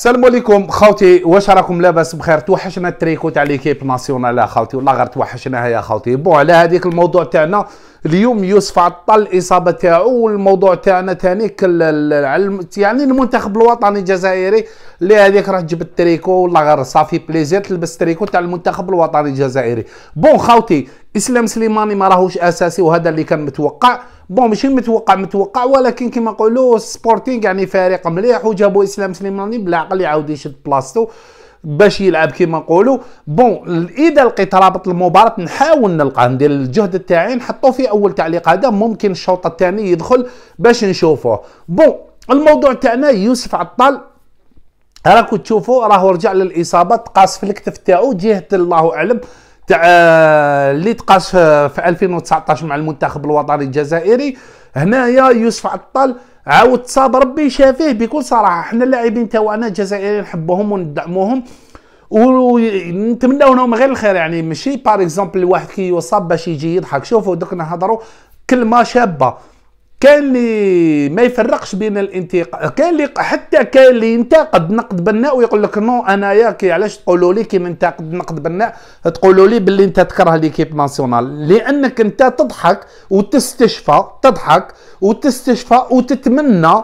السلام عليكم خاوتي واش راكم لاباس بخير توحشنا التريكو تاع ليكيب ناسيونال خاوتي والله غير توحشناها يا خاوتي بون على هذيك الموضوع تاعنا اليوم يوسف عطل الاصابه تاعو والموضوع تاعنا ثاني العلم يعني المنتخب الوطني الجزائري اللي هذيك راه جبت التريكو والله غير صافي بليزير تلبس تريكو تاع المنتخب الوطني الجزائري بون خاوتي اسلام سليماني ما راهوش اساسي وهذا اللي كان متوقع بون ماشي متوقع متوقع ولكن كما نقولوا سبورتينغ يعني فريق مليح وجابوا اسلام سليماني بالعقل يعاود يشد بلاصتو باش يلعب كيما نقولوا بون اذا لقيت رابط المباراه نحاول نلقى ندير الجهد تاعي نحطوه في اول تعليق هذا ممكن الشوط الثاني يدخل باش نشوفوه بون الموضوع تاعنا يوسف عطال راكو تشوفوا راهو رجع للاصابه تقاس في الكتف تاعو جهه الله اعلم تاع اللي تقاس في 2019 مع المنتخب الوطني الجزائري هنايا يوسف عطال عاود صاد ربي شافيه بكل صراحه حنا اللاعبين تاعنا الجزائريين نحبوهم وندعموهم ونتمناو لهم غير الخير يعني ماشي باغ اكزومبل واحد كي يصاب باش يجي يضحك شوفوا دوك نهضروا كلمه شابه كان اللي ما يفرقش بين الانتقاد كان اللي حتى كان اللي ينتقد نقد بناء ويقول لك نو انايا كي علاش تقولوا لي كي ننتقد نقد بناء تقولوا لي باللي انت تكره ليكيب ناسيونال لانك انت تضحك وتستشفى تضحك وتستشفى وتتمنى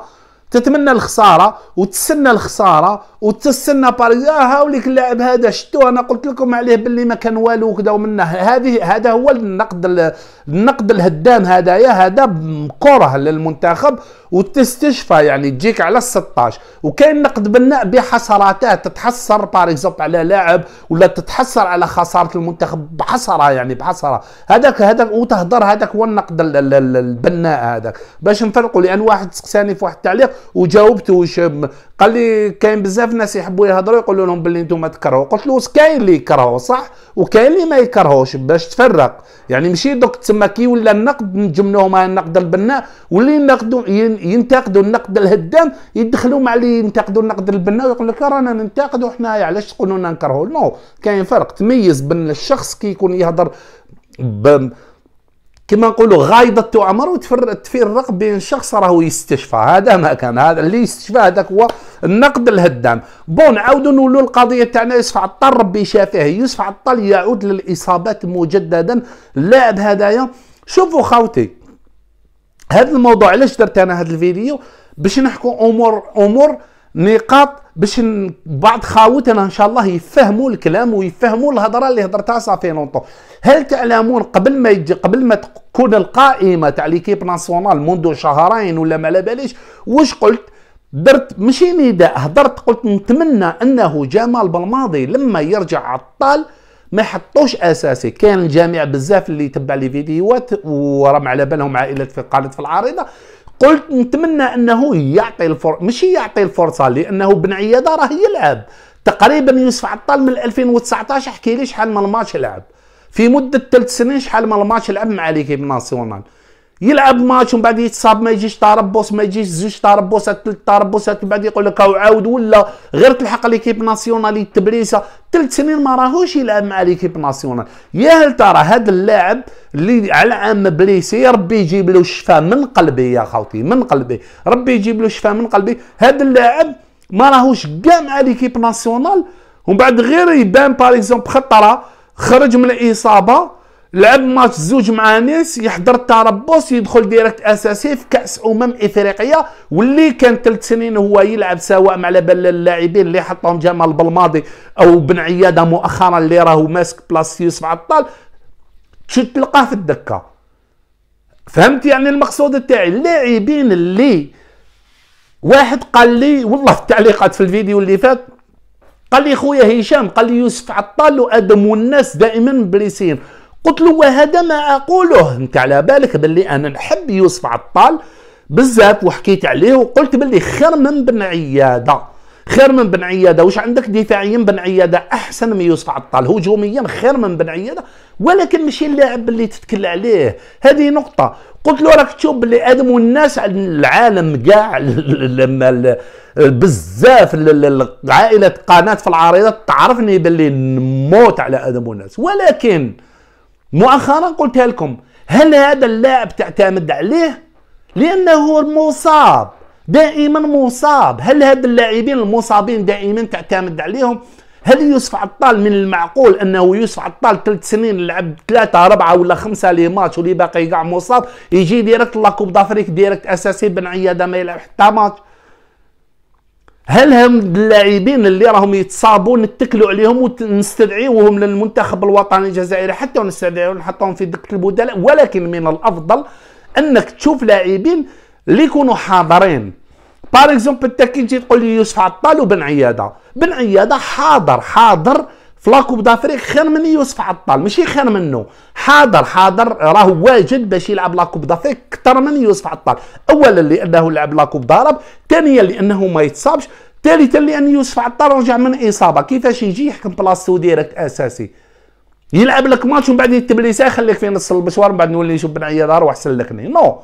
تتمنى الخساره وتسنى الخساره وتستنى باري اه هاوليك اللاعب هذا شتو انا قلت لكم عليه باللي ما كان والو وكذا ومنه هذه هذا هو النقد النقد الهدام هذايا هذا كره للمنتخب وتستشفى يعني تجيك على 16 وكاين نقد بناء بحسراته تتحسر باريكزومبل على لاعب ولا تتحسر على خساره المنتخب بحسره يعني بحسره هذاك هذاك وتهضر هذاك هو النقد البناء هذاك باش نفرقوا لان واحد سقساني في واحد التعليق وجاوبته واش قال لي كاين بزاف ناس يحبوا يهضروا يقولوا لهم باللي نتوما تكرهوا قلت له كاين اللي يكرهوا صح وكاين اللي ما يكرهوش باش تفرق يعني ماشي دوك تسمى كي ولا النقد نجملوهم النقد البناء واللي ينتقدوا ينتقدوا النقد الهدام يدخلوا مع اللي ينتقدوا النقد البناء ويقول لك رانا ننتقدوا حنايا علاش تقولوا لنا نكرهوا نو كاين فرق تميز بين الشخص كي يكون يهضر كما نقولوا غايضة عمر وتفرق بين شخص راه يستشفى هذا ما كان هذا اللي يستشفى هذاك هو النقد الهدام بون عاودوا نولوا القضيه تاعنا يوسف عطال ربي شافيه يوسف عطال يعود للاصابات مجددا اللاعب هذايا شوفوا خاوتي هذا الموضوع علاش درت انا هذا الفيديو باش نحكوا امور امور نقاط باش بعض خاوتنا ان شاء الله يفهموا الكلام ويفهموا الهضره اللي هضرتها صافي لونطون هل تعلمون قبل ما يجي قبل ما تكون القائمه تاع ليكيب ناسيونال منذ شهرين ولا ما على باليش واش قلت درت ماشي نداء هضرت قلت نتمنى انه جمال بالماضي لما يرجع عطال ما يحطوش اساسي كان الجميع بزاف اللي تبع لي فيديوهات ورم على بالهم عائله في قالت في العارضه قلت نتمنى انه يعطي الفر ماشي يعطي الفرصه لانه بن عياده راه يلعب تقريبا يوسف عطال من 2019 حكي لي شحال من ماتش لعب في مده ثلاث سنين شحال من ماتش لعب مع ليكيب ناسيونال يلعب ماتش ومن بعد يتصاب ما يجيش تربص ما يجيش زوج تربصات ثلاث تربصات من بعد يقول لك او عاود ولا غير تلحق ليكيب ناسيونال تبريسا ثلاث سنين ما راهوش يلعب مع ليكيب ناسيونال يا هل ترى هذا اللاعب اللي على عام بليسي ربي يجيب له الشفاء من قلبي يا خوتي من قلبي ربي يجيب له الشفاء من قلبي هذا اللاعب ما راهوش كاع مع ليكيب ناسيونال ومن بعد غير يبان باغ اكزومبل خطره خرج من الاصابه لعب ماتش زوج مع نيس يحضر التربص يدخل ديريكت اساسي في كاس امم افريقيا واللي كان ثلاث سنين هو يلعب سواء مع بال اللاعبين اللي حطهم جمال بالماضي او بن عياده مؤخرا اللي راهو ماسك بلاصه يوسف عطال تشد تلقاه في الدكه فهمت يعني المقصود تاعي اللاعبين اللي واحد قال لي والله في التعليقات في الفيديو اللي فات قال لي خويا هشام قال لي يوسف عطال وادم والناس دائما بليسين قلت له وهذا ما اقوله انت على بالك باللي انا نحب يوسف عطال بزاف وحكيت عليه وقلت باللي خير من بن عياده خير من بن عياده واش عندك دفاعيا بن عياده احسن من يوسف عطال هجوميا خير من بن عياده ولكن ماشي اللاعب اللي تتكل عليه هذه نقطه قلت له راك تشوف بلي ادم والناس العالم كاع لما بزاف عائله قناه في العريضه تعرفني باللي نموت على ادم والناس ولكن مؤخرا قلتها لكم هل هذا اللاعب تعتمد عليه لانه مصاب دائما مصاب هل هاد اللاعبين المصابين دائما تعتمد عليهم هل يوسف عطال من المعقول انه يوسف عطال ثلاث سنين لعب ثلاثه اربعه ولا خمسه لي ماتش واللي باقي كاع مصاب يجي ديريكت لا كوب دافريك ديريكت اساسي بن عياده ما يلعب حتى ماتش هل هم اللاعبين اللي راهم يتصابوا نتكلوا عليهم ونستدعيوهم للمنتخب الوطني الجزائري حتى ونستدعيو نحطوهم في دكه البدلاء ولكن من الافضل انك تشوف لاعبين اللي يكونوا حاضرين باغ اكزومبل انت كي تجي تقول لي يوسف عطال وبن عياده بن عياده حاضر حاضر في لاكوب دافريك خير من يوسف عطال ماشي خير منه حاضر حاضر راه واجد باش يلعب لاكوب دافريك اكثر من يوسف عطال اولا لانه لعب لاكوب ضرب ثانيا لانه ما يتصابش ثالثا لان يوسف عطال رجع من اصابه كيفاش يجي يحكم بلاصتو ديريكت اساسي يلعب لك ماتش ومن بعد يتبليسه آه، خليك في نص المشوار من بعد نولي نشوف بن عياد اروح لك نو no.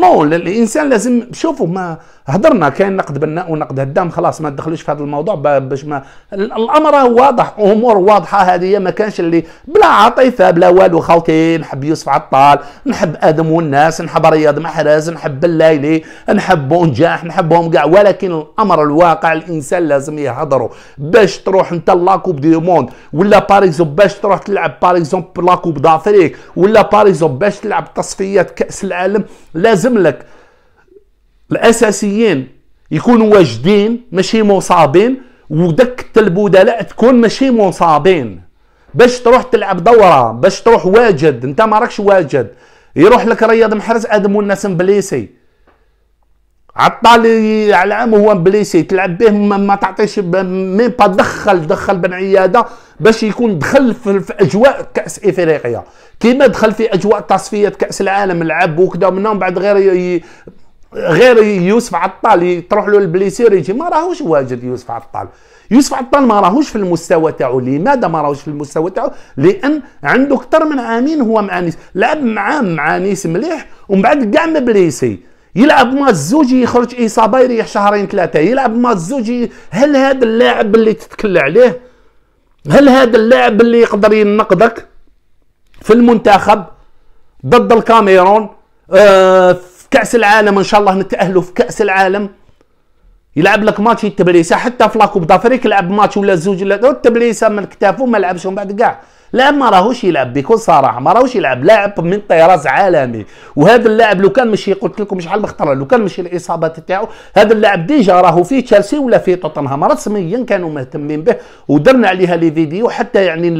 نو الانسان لازم شوفوا ما هضرنا كاين نقد بناء ونقد هدام خلاص ما تدخلوش في هذا الموضوع باش ما الامر واضح امور واضحه هذه ما كانش اللي بلا عاطفه بلا والو خالتي نحب يوسف عطال نحب ادم والناس نحب رياض محرز نحب الليلي نحب نجاح نحبهم كاع ولكن الامر الواقع الانسان لازم يهضروا باش تروح انت لاكوب دي موند ولا باريزوم باش تروح تلعب باريزوم لاكوب دافريك ولا باريزوم باش تلعب تصفيات كاس العالم لازم لازم لك الاساسيين يكونوا واجدين ماشي مصابين ودك البدلاء تكون ماشي مصابين باش تروح تلعب دوره باش تروح واجد انت ما راكش واجد يروح لك رياض محرز ادم والناس بليسي عطالي على العام هو مبليسي تلعب به ما تعطيش ميم با دخل دخل بن عياده باش يكون دخل في, في اجواء كاس افريقيا كيما دخل في اجواء تصفيه كاس العالم لعب وكذا ومن بعد غير ي... غير يوسف عطال تروح له البليسير يجي ما راهوش واجد يوسف عطال يوسف عطال ما راهوش في المستوى تاعو لماذا ما راهوش في المستوى تاعو لان عنده اكثر من عامين هو مع نيس لعب مع مع نيس مليح ومن بعد كاع مبليسي يلعب ماتش زوجي يخرج اصابه يريح شهرين ثلاثه يلعب ماتش زوجي هل هذا اللاعب اللي تتكل عليه هل هذا اللاعب اللي يقدر ينقذك في المنتخب ضد الكاميرون آه في كاس العالم ان شاء الله نتأهله في كاس العالم يلعب لك ماتش التبليسه حتى في لاكوب دافريك لعب ماتش ولا زوج ولا التبليسه من كتافه ما لعبش من بعد كاع لا ما راهوش يلعب بكل صراحه ما راهوش يلعب لاعب من طراز عالمي وهذا اللاعب لو كان مشي قلت لكم شحال مخطر لو كان مشي الاصابات تاعو هذا اللاعب ديجا راهو في تشيلسي ولا في توتنهام رسميا كانوا مهتمين به ودرنا عليها لي فيديو حتى يعني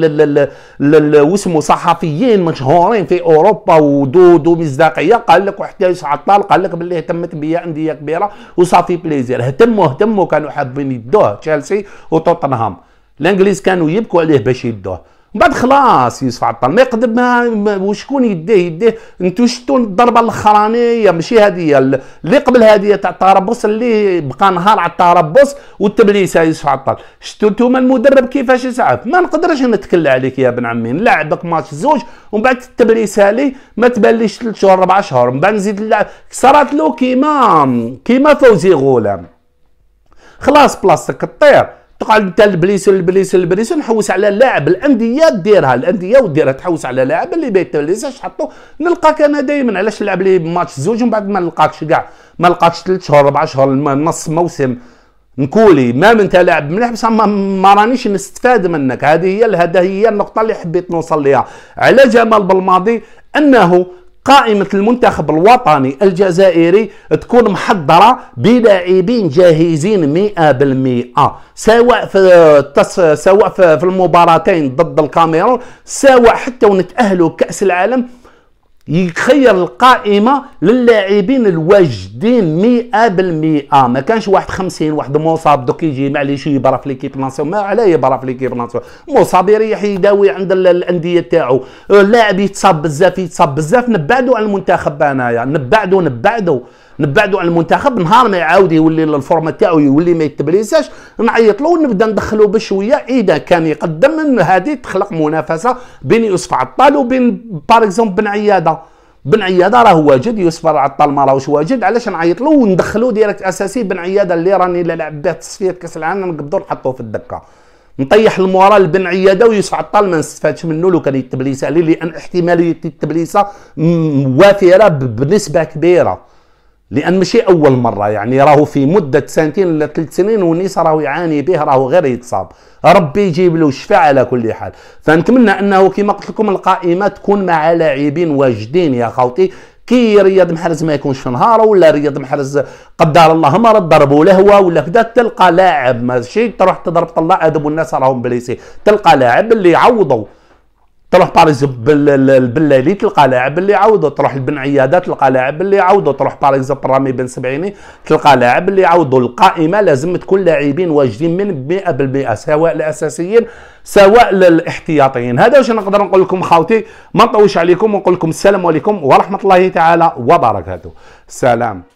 واسمو صحفيين مشهورين في اوروبا ودود ومصداقيه مصداقيه قال لك وحتى عطال قال لك باللي اهتمت بيا انديه كبيره وصافي بليزير اهتموا اهتموا كانوا حابين يدوه تشيلسي وتوتنهام الانجليز كانوا يبكوا عليه باش يدوه من بعد خلاص يوسف الطل ما يقدر ما وشكون يديه يديه انتو شفتوا الضربه الاخرانيه ماشي هذه اللي قبل هذه تاع التربص اللي بقى نهار على التربص والتبليسه يوسف عطال شفتوا انتوما المدرب كيفاش يسعف ما نقدرش نتكلم عليك يا ابن عمي نلعبك ماتش زوج ومن بعد تبليسه لي ما تبانليش ثلاث شهور اربع شهور من بعد نزيد نلعب صارت له كيما كيما فوزي غولام خلاص بلاصتك الطير تقعد انت البليس البليس البليس نحوس على اللاعب الانديه ديرها الانديه وديرها تحوس على لاعب اللي ما يتبليسش حطو نلقاك انا دائما علاش نلعب لي ماتش زوج ومن بعد ما نلقاكش كاع ما نلقاكش ثلاث شهور اربع شهور نص موسم نقولي ما انت لاعب مليح بصح ما, ما رانيش نستفاد منك هذه هي هذه هي النقطه اللي حبيت نوصل ليها على جمال بالماضي انه قائمة المنتخب الوطني الجزائري تكون محضرة بلاعبين جاهزين مئة بالمئة سواء في التص... سواء في المباراتين ضد الكاميرون سواء حتى ونتأهلوا كأس العالم يخير القائمه للاعبين الواجدين 100% ما كانش واحد 50 واحد مصاب دوك يجي معليش يبرا في ليكيب ناسيون ما علاه يبرا في ليكيب ناسيون مصاب يريح يداوي عند الانديه تاعو اللاعب يتصاب بزاف يتصاب بزاف نبعدوا على المنتخب انايا يعني نبعدوا نبعدوا نبعدوا عن المنتخب نهار ما يعاود يولي الفورما تاعو يولي ما يتبليساش نعيطلو ونبدا ندخلو بشويه اذا كان يقدم هذه تخلق منافسه بين يوسف عطال وبين باغ اكزومبل بن عياده بن عياده راه واجد يوسف عطال ما راهوش واجد علاش نعيطلو وندخلو ديريكت اساسي بن عياده اللي راني لا لعب به تصفيه كاس العالم نقدر نحطوه في الدكه نطيح المورال بن عياده ويوسف عطال ما نستفادش منه لو كان يتبليس عليه لان احتماليه التبليسه وافره بنسبه كبيره لان ماشي اول مره يعني راهو في مده سنتين ولا ثلاث سنين ونيس راهو يعاني به راهو غير يتصاب ربي يجيب له الشفاء على كل حال فنتمنى انه كما قلت لكم القائمه تكون مع لاعبين واجدين يا خوتي كي رياض محرز ما يكونش في نهاره ولا رياض محرز قدر الله مرض ضربوا لهوى ولا كذا تلقى لاعب ماشي تروح تضرب طلع ادب والناس راهم بليسي تلقى لاعب اللي يعوضوا تروح باريس بالليلي تلقى لاعب اللي عوضه تروح لبن عياده تلقى لاعب اللي عوضه تروح باريس رامي بن سبعيني تلقى لاعب اللي عوضه القائمه لازم تكون لاعبين واجدين من 100% سواء الاساسيين سواء الاحتياطيين هذا واش نقدر نقول لكم خاوتي ما نطولش عليكم ونقول لكم السلام عليكم ورحمه الله تعالى وبركاته سلام